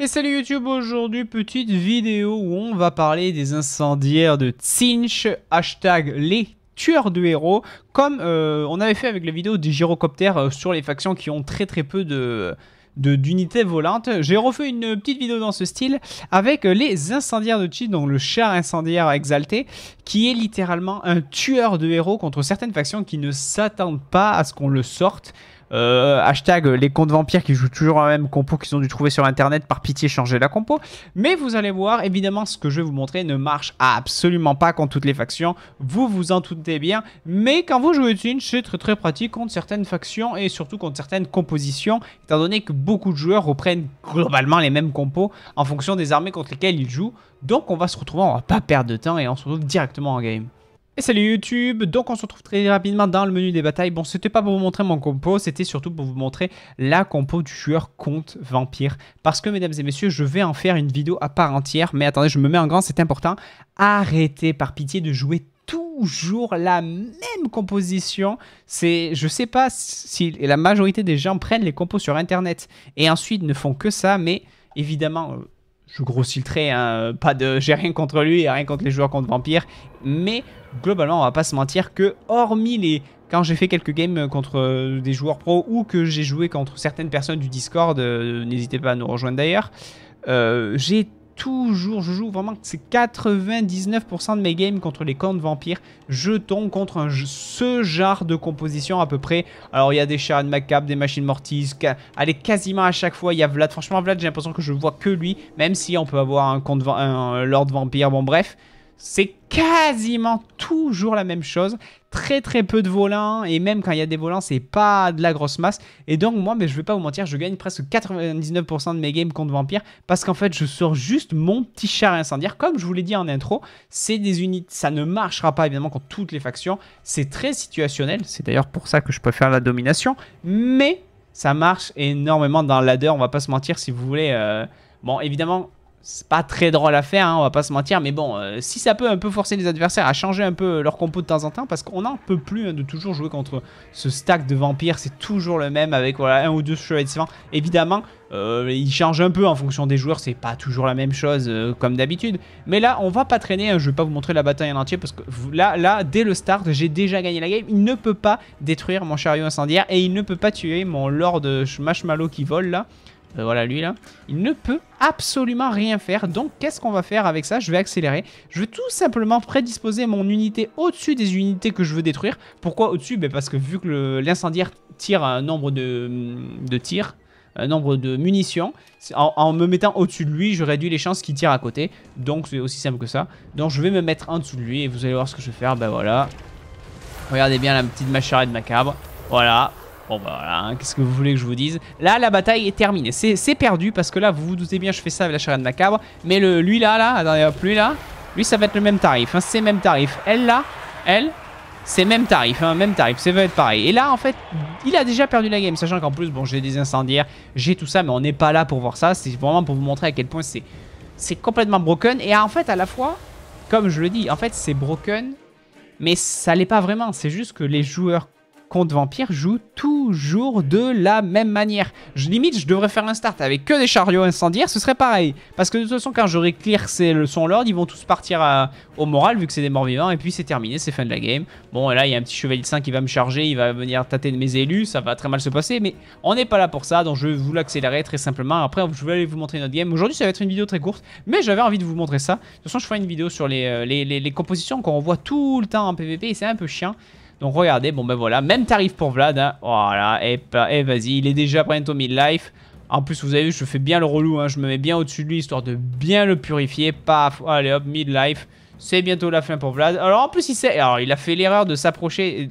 Et salut YouTube, aujourd'hui petite vidéo où on va parler des incendiaires de Tsinch, hashtag les tueurs de héros, comme euh, on avait fait avec la vidéo des gyrocoptères euh, sur les factions qui ont très très peu de d'unités volantes. J'ai refait une petite vidéo dans ce style avec les incendiaires de Chi, donc le char incendiaire exalté, qui est littéralement un tueur de héros contre certaines factions qui ne s'attendent pas à ce qu'on le sorte. Euh, hashtag euh, les comptes vampires qui jouent toujours la même compo qu'ils ont dû trouver sur internet, par pitié changer la compo. Mais vous allez voir, évidemment, ce que je vais vous montrer ne marche absolument pas contre toutes les factions. Vous vous en doutez bien, mais quand vous jouez une c'est très très pratique contre certaines factions et surtout contre certaines compositions, étant donné que beaucoup de joueurs reprennent globalement les mêmes compos en fonction des armées contre lesquelles ils jouent. Donc on va se retrouver, on va pas perdre de temps et on se retrouve directement en game. Et salut YouTube, donc on se retrouve très rapidement dans le menu des batailles. Bon, c'était pas pour vous montrer mon compo, c'était surtout pour vous montrer la compo du Joueur Comte vampire. Parce que mesdames et messieurs, je vais en faire une vidéo à part entière, mais attendez, je me mets en grand, c'est important. Arrêtez par pitié de jouer toujours la même composition. C'est, je sais pas si la majorité des gens prennent les compos sur internet et ensuite ne font que ça, mais évidemment, euh, je grossis le trait, hein. pas de, j'ai rien contre lui et rien contre les joueurs contre vampires, mais globalement, on va pas se mentir que, hormis les, quand j'ai fait quelques games contre euh, des joueurs pro ou que j'ai joué contre certaines personnes du Discord, euh, n'hésitez pas à nous rejoindre d'ailleurs, euh, j'ai toujours, je joue vraiment, c'est 99% de mes games contre les de vampires, je tombe contre ce genre de composition à peu près. Alors il y a des de Macap, des Machines Mortis, allez quasiment à chaque fois il y a Vlad. Franchement Vlad j'ai l'impression que je vois que lui, même si on peut avoir un, compte, un Lord Vampire, bon bref. C'est quasiment toujours la même chose très très peu de volants et même quand il y a des volants, c'est pas de la grosse masse. Et donc moi, mais je vais pas vous mentir, je gagne presque 99% de mes games contre vampires parce qu'en fait, je sors juste mon petit char incendiaire. Comme je vous l'ai dit en intro, c'est des unités, ça ne marchera pas évidemment contre toutes les factions. C'est très situationnel. C'est d'ailleurs pour ça que je peux faire la domination, mais ça marche énormément dans le ladder. On va pas se mentir, si vous voulez. Euh, bon, évidemment, c'est pas très drôle à faire, hein, on va pas se mentir, mais bon, euh, si ça peut un peu forcer les adversaires à changer un peu leur compo de temps en temps, parce qu'on un peut plus hein, de toujours jouer contre ce stack de vampires, c'est toujours le même avec voilà, un ou deux chevaliers différents. Évidemment, euh, il change un peu en fonction des joueurs, c'est pas toujours la même chose euh, comme d'habitude, mais là, on va pas traîner, hein, je vais pas vous montrer la bataille en entier, parce que là, là dès le start, j'ai déjà gagné la game, il ne peut pas détruire mon chariot incendiaire, et il ne peut pas tuer mon lord marshmallow qui vole là. Euh, voilà, lui là. Il ne peut absolument rien faire. Donc, qu'est-ce qu'on va faire avec ça Je vais accélérer. Je vais tout simplement prédisposer mon unité au-dessus des unités que je veux détruire. Pourquoi au-dessus ben, Parce que vu que l'incendiaire tire un nombre de, mm, de tirs, un nombre de munitions. En, me mettant au-dessus de lui, je réduis les chances qu'il tire à côté. Donc c'est aussi simple que ça. Donc je vais me mettre en dessous de lui et vous allez voir ce que je vais faire. Ben voilà. Regardez bien la petite de macabre. Voilà, Bon bah voilà, hein, qu'est-ce que vous voulez que je vous dise Là, la bataille est terminée. C'est perdu parce que là, vous vous doutez bien, je fais ça avec la charade macabre. Mais le, lui là, là, attendez, lui là, lui ça va être le même tarif. Hein, c'est c'est même tarif. Elle là, elle, c'est même tarif, hein, même tarif, ça va être pareil. Et là, en fait, il a déjà perdu la game, sachant qu'en plus, bon, j'ai des incendiaires, j'ai tout ça, mais on n'est pas là pour voir ça. C'est vraiment pour vous montrer à quel point c'est c'est complètement broken. Et en fait, à la fois, comme je le dis, en fait, c'est broken, mais ça l'est pas vraiment. C'est juste que les joueurs Contre Vampire joue toujours de la même manière. Je, limite, je devrais faire un start avec que des chariots incendiaires, ce serait pareil. Parce que de toute façon, quand j'aurai clear son lord, ils vont tous partir à, au moral vu que c'est des morts vivants. Et puis c'est terminé, c'est fin de la game. Bon, et là, il y a un petit chevalier de Saint qui va me charger, il va venir tâter de mes élus, ça va très mal se passer. Mais on n'est pas là pour ça, donc je vais vous l'accélérer très simplement. Après, je vais aller vous montrer notre game. Aujourd'hui, ça va être une vidéo très courte, mais j'avais envie de vous montrer ça. De toute façon, je ferai une vidéo sur les, euh, compositions qu'on voit tout le temps en PvP et c'est un peu chiant. Donc regardez, bon ben voilà, même tarif pour Vlad. Hein. Voilà, et, et vas-y, il est déjà bientôt midlife, life. En plus, vous avez vu, je fais bien le relou, hein. je me mets bien au-dessus de lui, histoire de bien le purifier. Paf, allez hop, mid life. C'est bientôt la fin pour Vlad. Alors en plus, il sait. Alors il a fait l'erreur de s'approcher.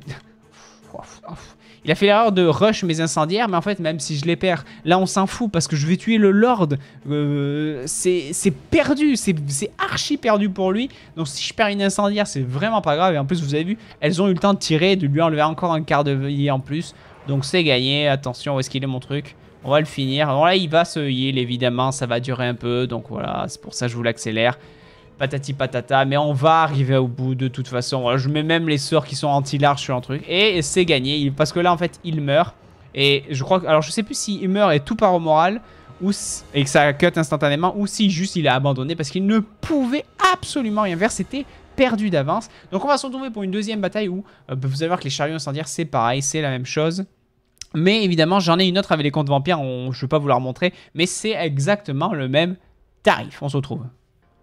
Il a fait l'erreur de rush mes incendiaires, mais en fait, même si je les perds, là on s'en fout parce que je vais tuer le Lord. Euh, c'est perdu, c'est archi perdu pour lui. Donc si je perds une incendiaire, c'est vraiment pas grave. Et en plus, vous avez vu, elles ont eu le temps de tirer, de lui enlever encore un quart de vie en plus. Donc c'est gagné. Attention, où est-ce qu'il est mon truc on va le finir. Alors là, il va se heal, évidemment, ça va durer un peu. Donc voilà, c'est pour ça que je vous l'accélère patati patata, mais on va arriver au bout de toute façon. je mets même les sorts qui sont anti-large sur un truc, et c'est gagné, parce que là en fait il meurt, et je crois que, alors je sais plus s'il il meurt et tout part au moral, ou et que ça cut instantanément, ou si juste il a abandonné parce qu'il ne pouvait absolument rien faire, c'était perdu d'avance. Donc on va se retrouver pour une deuxième bataille où euh, vous allez voir que les chariots incendiaires c'est pareil, c'est la même chose. Mais évidemment j'en ai une autre avec les comptes vampires, je ne vais pas vous la montrer, mais c'est exactement le même tarif, on se retrouve.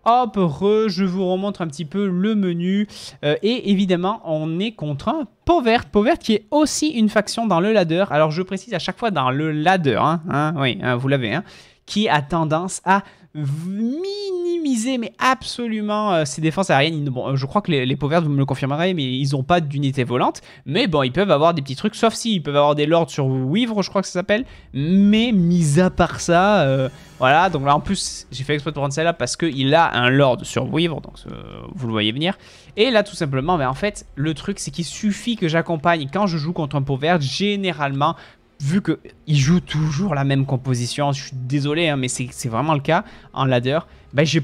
Hop, re, je vous remontre un petit peu le menu. Euh, et évidemment, on est contre un Pauvert. Pauvert qui est aussi une faction dans le ladder. Alors, je précise à chaque fois dans le ladder, hein, hein oui, hein, vous l'avez, hein, qui a tendance à minimiser, mais absolument, euh, ses défenses aériennes. Bon, je crois que les, pauvres vous me le confirmerez, mais ils n'ont pas d'unité volante. Mais bon, ils peuvent avoir des petits trucs, sauf si ils peuvent avoir des lords sur Weavre, je crois que ça s'appelle. Mais mis à part ça, euh, voilà. Donc là, en plus, j'ai fait exploit de prendre celle-là parce qu'il a un lord sur wivre donc euh, vous le voyez venir. Et là, tout simplement, mais en fait, le truc, c'est qu'il suffit que j'accompagne quand je joue contre un pauvre généralement, vu qu'il joue toujours la même composition, je suis désolé, hein, mais c'est vraiment le cas en ladder, ben, je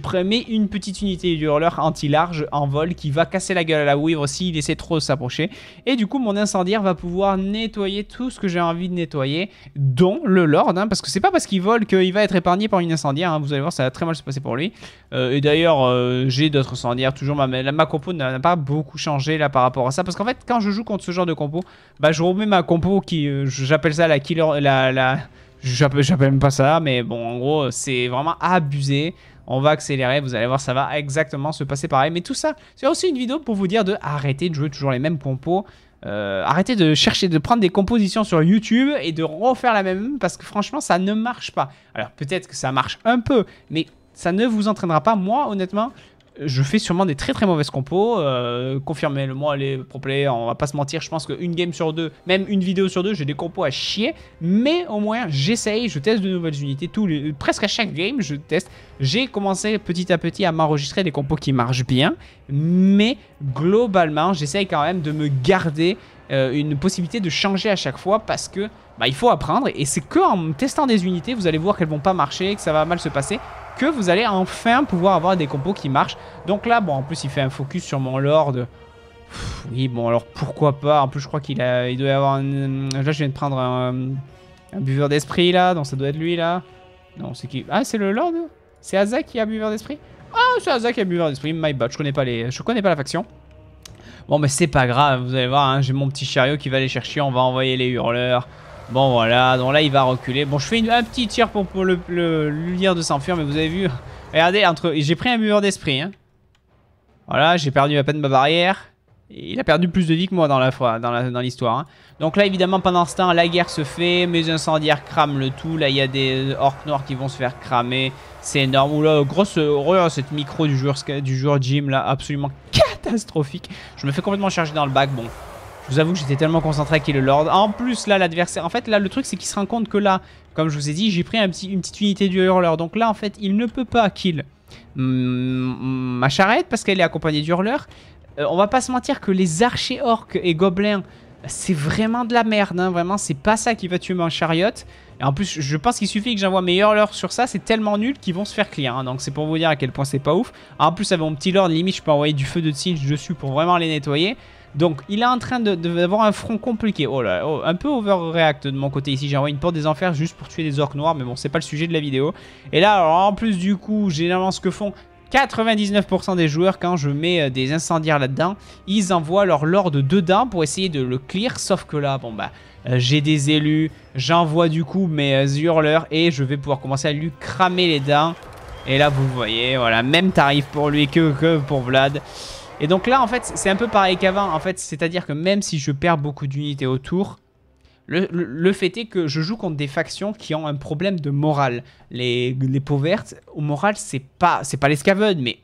une petite unité du hurleur anti-large en vol qui va casser la gueule à la aussi s'il essaie trop de s'approcher. Et du coup, mon incendiaire va pouvoir nettoyer tout ce que j'ai envie de nettoyer, dont le Lord, hein, parce que c'est pas parce qu'il vole qu'il va être épargné par une incendiaire. Hein. Vous allez voir, ça va très mal se passer pour lui. Euh, et d'ailleurs, euh, j'ai d'autres incendiaires. Toujours, ma, ma compo n'a pas beaucoup changé là par rapport à ça, parce qu'en fait, quand je joue contre ce genre de compo, bah, je remets ma compo qui, euh, j'appelle ça la killer, la, la j'appelle même pas ça, mais bon, en gros, c'est vraiment abusé on va accélérer, vous allez voir, ça va exactement se passer pareil. Mais tout ça, c'est aussi une vidéo pour vous dire de arrêter de jouer toujours les mêmes compos. Euh, arrêtez de chercher de prendre des compositions sur YouTube et de refaire la même parce que franchement ça ne marche pas. Alors peut-être que ça marche un peu, mais ça ne vous entraînera pas. Moi honnêtement, je fais sûrement des très très mauvaises compos. Euh, confirmez-le-moi les pro on va pas se mentir. Je pense qu'une game sur deux, même une vidéo sur deux, j'ai des compos à chier. Mais au moins, j'essaye, je teste de nouvelles unités. Tous presque à chaque game, je teste. J'ai commencé petit à petit à m'enregistrer des compos qui marchent bien. Mais globalement, j'essaye quand même de me garder euh, une possibilité de changer à chaque fois parce que bah, il faut apprendre et c'est que en testant des unités, vous allez voir qu'elles vont pas marcher, que ça va mal se passer, que vous allez enfin pouvoir avoir des compos qui marchent. Donc là, bon, en plus, il fait un focus sur mon Lord. oui, bon, alors pourquoi pas En plus, je crois qu'il a, il doit avoir un... Euh, là, je viens de prendre un, euh, buveur d'esprit, là. Donc ça doit être lui, là. Non, c'est qui Ah, c'est le Lord C'est Azak qui a buveur d'esprit Ah, c'est Azak qui a buveur d'esprit. My bad, je connais pas les... Je connais pas la faction. Bon, mais c'est pas grave, vous allez voir, hein, j'ai mon petit chariot qui va aller chercher, on va envoyer les hurleurs. Bon, voilà, donc là, il va reculer. Bon, je fais une, un petit tir pour, pour le, le, de s'enfuir, mais vous avez vu Regardez, entre j'ai pris un mur d'esprit. Hein. Voilà, j'ai perdu à peine ma barrière. Il a perdu plus de vie que moi dans l'histoire. dans l'histoire. Hein. Donc là, évidemment, pendant ce temps, la guerre se fait. Mes incendiaires crament le tout. Là, il y a des euh, orques noirs qui vont se faire cramer. C'est énorme. Oula, là, grosse horreur, cette micro du joueur, du joueur Jim, là, absolument catastrophique. Je me fais complètement charger dans le bac. Bon, je vous avoue que j'étais tellement concentré à le Lord. En plus, là, l'adversaire... En fait, là, le truc, c'est qu'il se rend compte que là, comme je vous ai dit, j'ai pris un petit, une petite unité du hurleur. Donc là, en fait, il ne peut pas kill mm, mm, ma charrette parce qu'elle est accompagnée du hurleur. Euh, on va pas se mentir que les archers orques et gobelins, c'est vraiment de la merde. Hein, vraiment, c'est pas ça qui va tuer mon chariot. Et en plus, je pense qu'il suffit que j'envoie mes lore sur ça. C'est tellement nul qu'ils vont se faire clear. Hein, donc c'est pour vous dire à quel point c'est pas ouf. en plus, avec mon petit lord, limite, je peux envoyer du feu de tige dessus pour vraiment les nettoyer. Donc, il est en train d'avoir un front compliqué. Oh là, oh, un peu overreact de mon côté ici. J'ai envoyé une porte des enfers juste pour tuer des orques noirs, mais bon, c'est pas le sujet de la vidéo. Et là, en plus du coup, généralement, ce que font 99% des joueurs, quand je mets euh, des incendiaires là-dedans, ils envoient leur lord dedans pour essayer de le clear. Sauf que là, bon bah, euh, j'ai des élus, j'envoie du coup mes euh, hurleurs et je vais pouvoir commencer à lui cramer les dents. Et là, vous voyez, voilà, même tarif pour lui que, que pour Vlad. Et donc là, en fait, c'est un peu pareil qu'avant. En fait, c'est-à-dire que même si je perds beaucoup d'unités autour, le, fait est que je joue contre des factions qui ont un problème de morale. Les, les peaux vertes, au moral, c'est pas, c'est pas les mais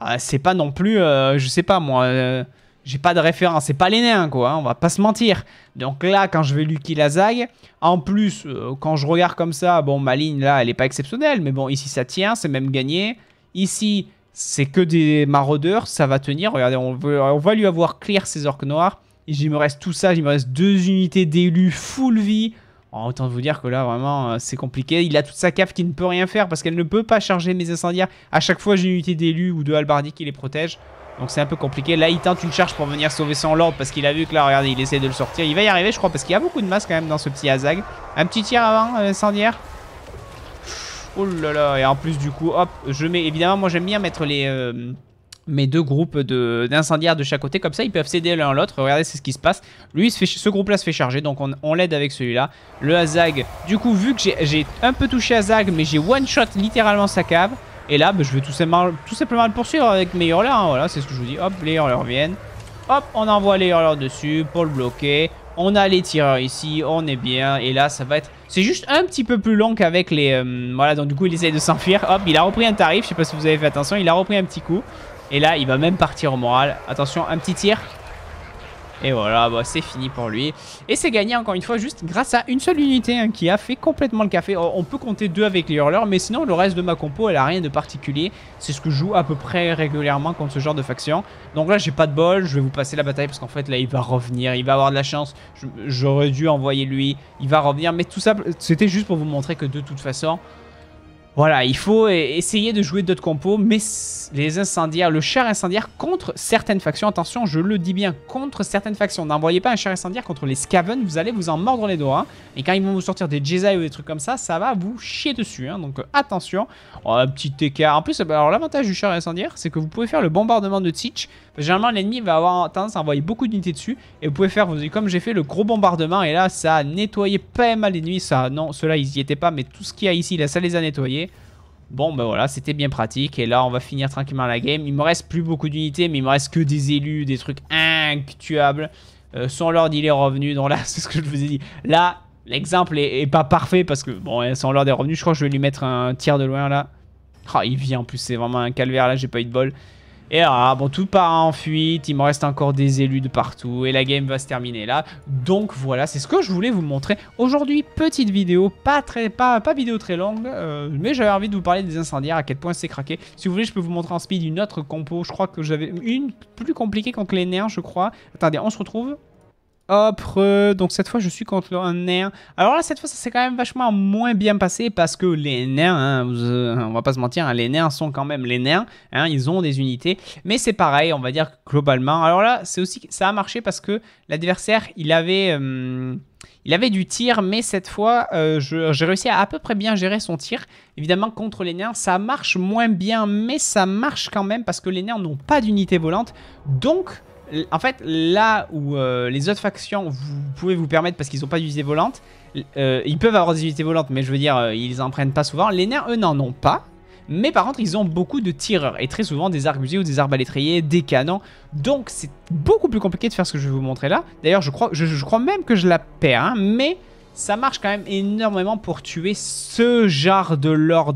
euh, c'est pas non plus, euh, je sais pas moi, euh, j'ai pas de référence, c'est pas les nains quoi, hein, on va pas se mentir. Donc là, quand je vais Lucky Lazag, en plus, quand je regarde comme ça, bon, ma ligne là, elle est pas exceptionnelle, mais bon, ici ça tient, c'est même gagné. Ici, c'est que des maraudeurs, ça va tenir. Regardez, on, on va lui avoir clear ses orques noirs. Il me reste tout ça, il me reste deux unités d'élus full vie. Oh, autant vous dire que là, vraiment, euh, c'est compliqué. Il a toute sa cave qui ne peut rien faire parce qu'elle ne peut pas charger mes incendiaires. À chaque fois, j'ai une unité d'élus ou de halbardi qui les protège. Donc c'est un peu compliqué. Là, il tente une charge pour venir sauver son lord parce qu'il a vu que là, regardez, il essaie de le sortir. Il va y arriver, je crois, parce qu'il y a beaucoup de masse quand même dans ce petit Azag. Un petit tir avant, euh, incendiaire. Oh là là, et en plus, du coup, hop, je mets... Évidemment, moi, j'aime bien mettre les... Euh, mais deux groupes d'incendiaires de, chaque côté, comme ça ils peuvent s'aider l'un l'autre, regardez c'est ce qui se passe. Lui, ce groupe-là se fait charger, donc on, on l'aide avec celui-là. Le Azag, du coup vu que j'ai un peu touché Azag, mais j'ai one-shot littéralement sa cave, et là bah, je vais tout simplement, tout simplement le poursuivre avec mes hurleurs, hein, voilà, c'est ce que je vous dis. Hop, les hurleurs viennent, hop, on envoie les hurleurs dessus pour le bloquer. On a les tireurs ici, on est bien, et là ça va être... C'est juste un petit peu plus long qu'avec les... Euh, voilà, donc du coup il essaie de s'enfuir, hop, il a repris un tarif, je sais pas si vous avez fait attention, il a repris un petit coup. Et là, il va même partir au moral. Attention, un petit tir. Et voilà, bah, c'est fini pour lui. Et c'est gagné encore une fois juste grâce à une seule unité hein, qui a fait complètement le café. Oh, on peut compter deux avec les hurleurs, mais sinon le reste de ma compo, elle a rien de particulier. C'est ce que je joue à peu près régulièrement contre ce genre de faction. Donc là, j'ai pas de bol, je vais vous passer la bataille parce qu'en fait là, il va revenir, il va avoir de la chance. J'aurais dû envoyer lui, il va revenir. Mais tout ça, c'était juste pour vous montrer que de toute façon, voilà, il faut e-, essayer de jouer d'autres compos, mais les incendiaires, le char incendiaire contre certaines factions, attention, je le dis bien, contre certaines factions. N'envoyez pas un char incendiaire contre les Scaven, vous allez vous en mordre les doigts. Hein. Et quand ils vont vous sortir des Jedi ou des trucs comme ça, ça va vous chier dessus. Hein. Donc euh, attention, oh, un petit écart. En plus, bah, alors l'avantage du char incendiaire, c'est que vous pouvez faire le bombardement de Teach. Généralement, l'ennemi va avoir tendance à envoyer beaucoup d'unités dessus. Et vous pouvez faire, comme j'ai fait, le gros bombardement. Et là, ça a nettoyé pas mal l'ennemi. Ça, non, ceux-là, ils y étaient pas, mais tout ce qu'il y a ici, là, ça les a nettoyés. Bon, ben voilà, c'était bien pratique. Et là, on va finir tranquillement la game. Il me reste plus beaucoup d'unités, mais il me reste que des élus, des trucs inctuables. Euh, sans son lord, il est revenu. Donc là, c'est ce que je vous ai dit. Là, l'exemple est, pas parfait parce que, bon, son lord est revenu. Je crois que je vais lui mettre un tir de loin, là. Ah, il vient en plus, c'est vraiment un calvaire, là, j'ai pas eu de bol. Et ah, bon, tout part en fuite, il me reste encore des élus de partout et la game va se terminer là. Donc voilà, c'est ce que je voulais vous montrer aujourd'hui. Petite vidéo, pas très, pas, pas vidéo très longue, euh, mais j'avais envie de vous parler des incendiaires, à quel point c'est craqué. Si vous voulez, je peux vous montrer en speed une autre compo. Je crois que j'avais une plus compliquée contre les nerfs, je crois. Attendez, on se retrouve Hop, donc cette fois je suis contre un nain. Alors là cette fois ça s'est quand même vachement moins bien passé parce que les nerfs hein, euh, on va pas se mentir, hein, les nerfs sont quand même les nerfs hein, ils ont des unités. Mais c'est pareil, on va dire globalement. Alors là c'est aussi ça a marché parce que l'adversaire il avait euh, il avait du tir, mais cette fois euh, j'ai réussi à à peu près bien gérer son tir. Évidemment contre les nerfs ça marche moins bien, mais ça marche quand même parce que les nerfs n'ont pas d'unité volante, donc en fait, là où euh, les autres factions, vous pouvez vous permettre parce qu'ils n'ont pas d'unité volante, euh, ils peuvent avoir des unités volantes, mais je veux dire, euh, ils en prennent pas souvent. Les nerfs, eux, n'en ont pas. Mais par contre, ils ont beaucoup de tireurs et très souvent des arcs ou des arbalétriers, des canons. Donc, c'est beaucoup plus compliqué de faire ce que je vais vous montrer là. D'ailleurs, je crois, je, crois même que je la perds, hein, mais ça marche quand même énormément pour tuer ce genre de lord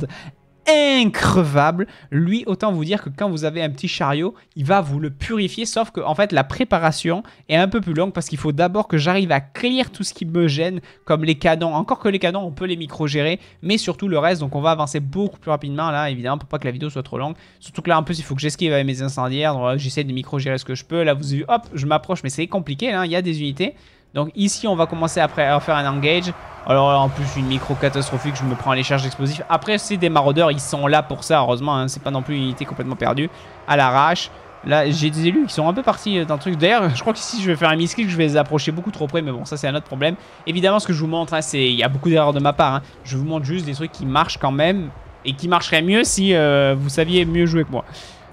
increvable. Lui, autant vous dire que quand vous avez un petit chariot, il va vous le purifier. Sauf que, en fait, la préparation est un peu plus longue parce qu'il faut d'abord que j'arrive à clear tout ce qui me gêne, comme les canons. Encore que les canons, on peut les micro-gérer, mais surtout le reste. Donc, on va avancer beaucoup plus rapidement là, évidemment, pour pas que la vidéo soit trop longue. Surtout que là, un plus, il faut que j'esquive avec mes incendiaires. J'essaie de micro-gérer ce que je peux. Là, vous avez vu, hop, je m'approche, mais c'est compliqué. Là, il y a des unités. Donc ici, on va commencer après à faire un engage. Alors en plus, une micro catastrophique, je me prends les charges d'explosifs, Après, c'est des maraudeurs, ils sont là pour ça, heureusement. Hein. C'est pas non plus une unité complètement perdue. À l'arrache. Là, j'ai des élus qui sont un peu partis euh, d'un truc. D'ailleurs, je crois que si je vais faire un misclick, je vais les approcher beaucoup trop près. Mais bon, ça, c'est un autre problème. Évidemment, ce que je vous montre, hein, c'est il y a beaucoup d'erreurs de ma part. Hein. Je vous montre juste des trucs qui marchent quand même. Et qui marcheraient mieux si euh, vous saviez mieux jouer que moi.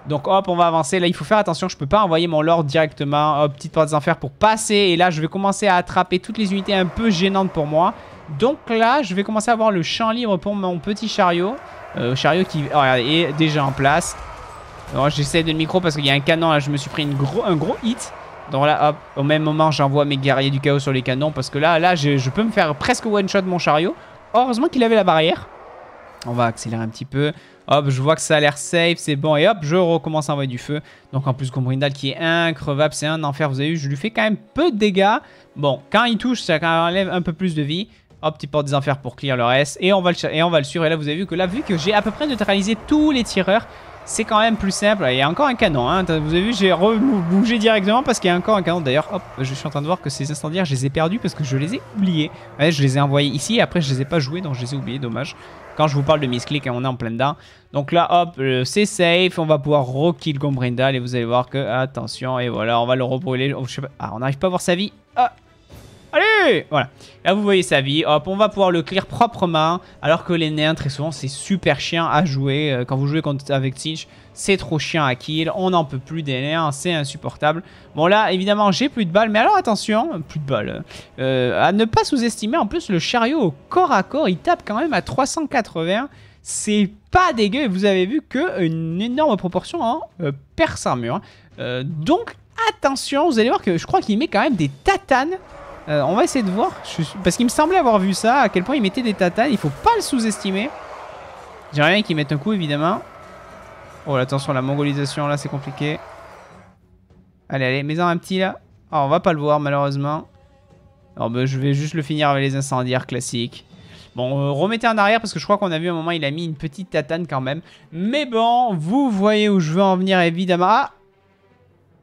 Donc hop, on va avancer. Là, il faut faire attention, je peux pas envoyer mon lord directement. Hop, petite porte des enfers pour passer. Et là, je vais commencer à attraper toutes les unités un peu gênantes pour moi. Donc là, je vais commencer à avoir le champ libre pour mon petit chariot. Euh, chariot qui oh, est déjà en place. J'essaie de le micro parce qu'il y a un canon. Là, je me suis pris un gros hit. Donc là, hop, au même moment, j'envoie mes guerriers du chaos sur les canons. Parce que là, là, je, je peux me faire presque one-shot mon chariot. Heureusement qu'il avait la barrière. On va accélérer un petit peu. Hop, je vois que ça a l'air safe, c'est bon. Et hop, je recommence à envoyer du feu. Donc en plus, Gombrindal qui est increvable, c'est un enfer. Vous avez vu, je lui fais quand même peu de dégâts. Bon, quand il touche, ça enlève un peu plus de vie. Hop, petit porte des enfers pour clear le reste. Et on va le, et on va le suivre. Et là, vous avez vu que là, vu que j'ai à peu près neutralisé tous les tireurs, c'est quand même plus simple. Il y a encore un canon. Hein. Vous avez vu, j'ai bougé directement parce qu'il y a encore un canon. D'ailleurs, hop, je suis en train de voir que ces incendiaires, je les ai perdus parce que je les ai oubliés. je les ai envoyés ici après, je les ai pas joués, donc je les ai oubliés. Dommage. Quand je vous parle de misclick, hein, on est en plein dedans. Donc là, hop, euh, c'est safe. On va pouvoir re-kill Gombrindal. Et vous allez voir que, attention, et voilà, on va le rebrûler. brûler oh, Ah, on n'arrive pas à voir sa vie. Ah, Allez Voilà. Là, vous voyez sa vie. Hop, on va pouvoir le clear proprement. Alors que les nains, très souvent, c'est super chiant à jouer. Euh, quand vous jouez contre, avec Tinch, c'est trop chiant à kill. On n'en peut plus des nains, c'est insupportable. Bon, là, évidemment, j'ai plus de balles. Mais alors, attention, plus de balles. Euh, à ne pas sous-estimer, en plus, le chariot au corps à corps, il tape quand même à 380 c'est pas dégueu. Vous avez vu qu'une énorme proportion en hein, euh, perce armure. Hein. Euh, donc attention, vous allez voir que je crois qu'il met quand même des tatanes euh, on va essayer de voir. Parce qu'il me semblait avoir vu ça, à quel point il mettait des tatanes. Il faut pas le sous-estimer. J'ai rien qui mette un coup, évidemment. Oh, attention, la mongolisation, là, c'est compliqué. Allez, allez, mets-en un petit, là. Alors ah, on va pas le voir, malheureusement. Alors, ben, je vais juste le finir avec les incendiaires classiques. Bon, euh, remettez en arrière parce que je crois qu'on a vu à un moment, il a mis une petite tatane quand même. Mais bon, vous voyez où je veux en venir, évidemment. Ah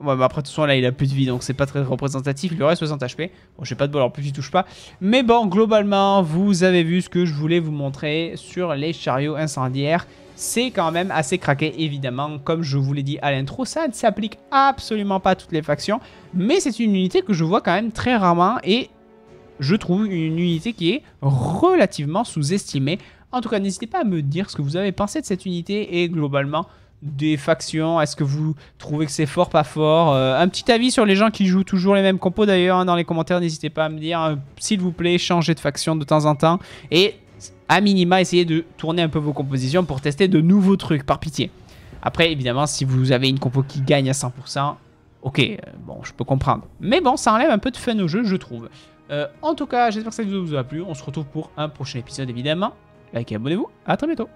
Ouais, bah après, de toute façon, là, il a plus de vie, donc c'est pas très représentatif. Il reste, 60 HP. Bon, j'ai pas de bol, en plus, il touche pas. Mais bon, globalement, vous avez vu ce que je voulais vous montrer sur les chariots incendiaires. C'est quand même assez craqué, évidemment. Comme je vous l'ai dit à l'intro, ça ne s'applique absolument pas à toutes les factions. Mais c'est une unité que je vois quand même très rarement et je trouve une unité qui est relativement sous-estimée. En tout cas, n'hésitez pas à me dire ce que vous avez pensé de cette unité et globalement des factions Est-ce que vous trouvez que c'est fort, pas fort euh, Un petit avis sur les gens qui jouent toujours les mêmes compos d'ailleurs hein, dans les commentaires. N'hésitez pas à me dire, euh, s'il vous plaît, changez de faction de temps en temps. Et à minima, essayez de tourner un peu vos compositions pour tester de nouveaux trucs, par pitié. Après, évidemment, si vous avez une compo qui gagne à 100%, ok, euh, bon, je peux comprendre. Mais bon, ça enlève un peu de fun au jeu, je trouve. en tout cas, j'espère que cette vidéo vous a plu. On se retrouve pour un prochain épisode, évidemment. Likez, abonnez-vous. À très bientôt.